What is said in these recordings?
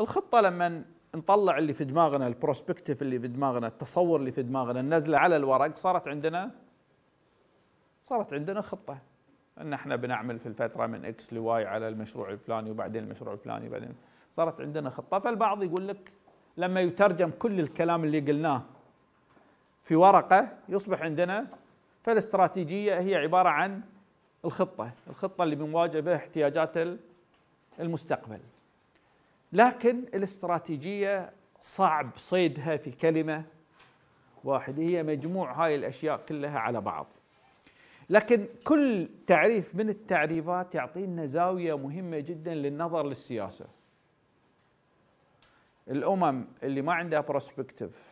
الخطه لما نطلع اللي في دماغنا البروسبكتيف اللي في دماغنا التصور اللي في دماغنا النزله على الورق صارت عندنا صارت عندنا خطه ان احنا بنعمل في الفتره من اكس لواي على المشروع الفلاني وبعدين المشروع الفلاني وبعدين صارت عندنا خطه فالبعض يقول لك لما يترجم كل الكلام اللي قلناه في ورقه يصبح عندنا فالاستراتيجيه هي عباره عن الخطه الخطه اللي بنواجه بها احتياجات المستقبل لكن الاستراتيجيه صعب صيدها في كلمه واحده هي مجموع هاي الاشياء كلها على بعض لكن كل تعريف من التعريفات يعطينا زاويه مهمه جدا للنظر للسياسه الامم اللي ما عندها بروسبكتيف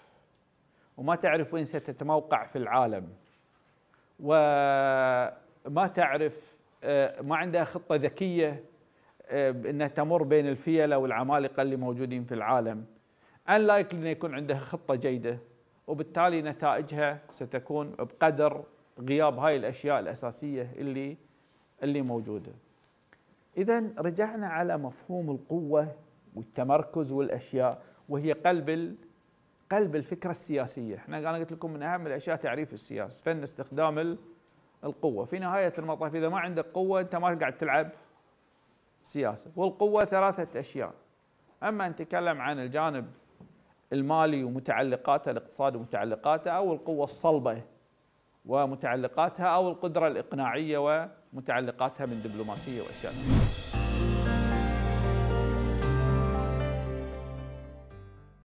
وما تعرف وين ستتموقع في العالم وما تعرف آه، ما عندها خطه ذكيه آه، انها تمر بين الفيله والعمالقه اللي موجودين في العالم لايك انه يكون عندها خطه جيده وبالتالي نتائجها ستكون بقدر غياب هاي الاشياء الاساسيه اللي اللي موجوده. اذا رجعنا على مفهوم القوه والتمركز والاشياء وهي قلب قلب الفكره السياسيه، احنا انا قلت لكم من اهم الاشياء تعريف السياسه، فن استخدام القوه، في نهايه المطاف اذا ما عندك قوه انت ما قاعد تلعب سياسة والقوة ثلاثة أشياء أما نتكلم عن الجانب المالي ومتعلقاته الاقتصاد ومتعلقاته أو القوة الصلبة ومتعلقاتها أو القدرة الإقناعية ومتعلقاتها من دبلوماسية وأشياء